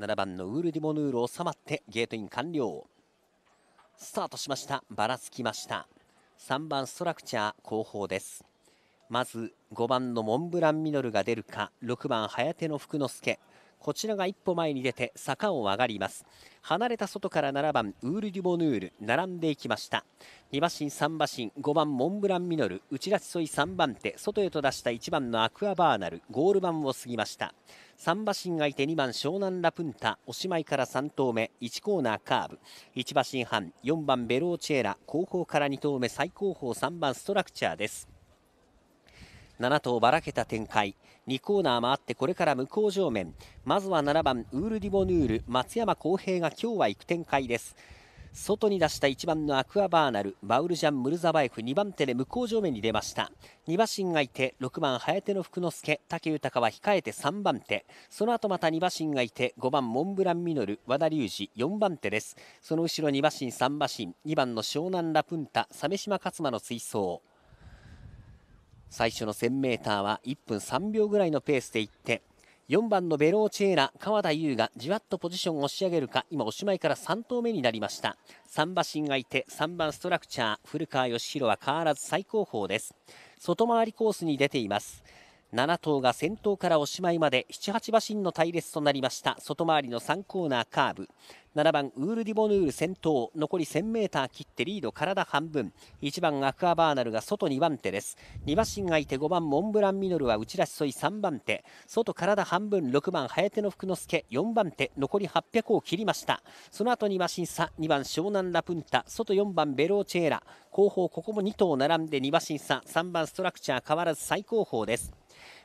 7番のウール・ディモヌール収まってゲートイン完了スタートしましたばらつきました3番ストラクチャー後方ですまず5番のモンブランミノルが出るか6番早手の福之助こちらが一歩前に出て坂を上がります離れた外から7番ウール・デュボヌール並んでいきました2馬身3馬身5番モンブラン・ミノル内田添い3番手外へと出した1番のアクアバーナルゴール板を過ぎました3馬身相手2番湘南ラプンタおしまいから3投目1コーナーカーブ1馬身半4番ベローチェーラ後方から2投目最後方3番ストラクチャーです7頭ばらけた展開2コーナー回ってこれから向こう上面まずは7番ウール・ディボヌール松山航平が今日は行く展開です外に出した1番のアクアバーナルマウルジャン・ムルザバエフ2番手で向こう上面に出ました2馬身がいて6番早手の福之助武豊は控えて3番手その後また2馬身がいて5番モンブラン・ミノル和田隆二4番手ですその後ろ2馬身3馬身2番の湘南ラプンタ鮫島勝馬の追走最初の 1000m は1分3秒ぐらいのペースでいって4番のベローチェーラ川田優がじわっとポジションを押し上げるか今おしまいから3投目になりました3馬身相手3番ストラクチャー古川義弘は変わらず最高峰です外回りコースに出ています7頭が先頭からおしまいまで78馬身の隊列となりました外回りの3コーナーカーブ7番ウール・ディボヌール先頭残り 1000m 切ってリード体半分1番アクアバーナルが外2番手です2馬身が相手5番モンブラン・ミノルは打ち出し沿い3番手外体半分6番早手の福之助4番手残り800を切りましたその後2馬身差2番湘南ラプンタ外4番ベローチェーラ後方ここも2頭並んで2馬身差3番ストラクチャー変わらず最後方です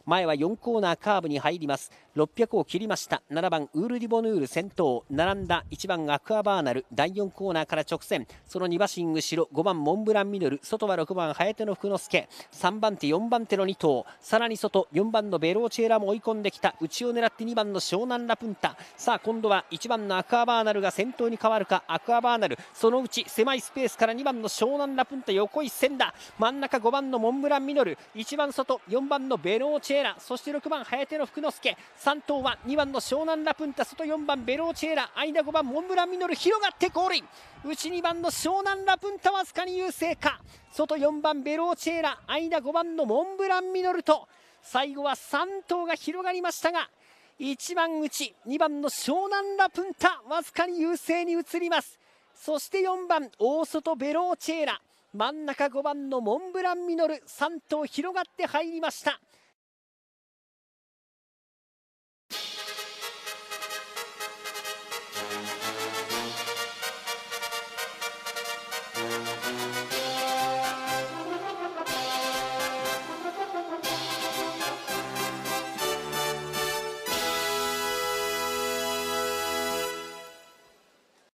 前は4コーナーカーブに入ります600を切りました7番ウール・ディボヌール先頭並んだ1番アクアバーナル第4コーナーから直線その2馬身後ろ5番モンブラン・ミドル外は6番早手の福之助3番手4番手の2頭さらに外4番のベローチェーラも追い込んできた内を狙って2番の湘南ラプンタさあ今度は1番のアクアバーナルが先頭に変わるかアクアバーナルそのうち狭いスペースから2番の湘南ラプンタ横一線だ真ん中5番のモンブラン・ミドル1番外4番のベローチェチェーラそして6番早手の福之助3頭は2番の湘南ラプンタ外4番ベローチェーラ間5番モンブランミノル広がってゴールイン内2番の湘南ラプンタわずかに優勢か外4番ベローチェーラ間5番のモンブランミノルと最後は3頭が広がりましたが1番内2番の湘南ラプンタわずかに優勢に移りますそして4番大外ベローチェーラ真ん中5番のモンブランミノル3頭広がって入りました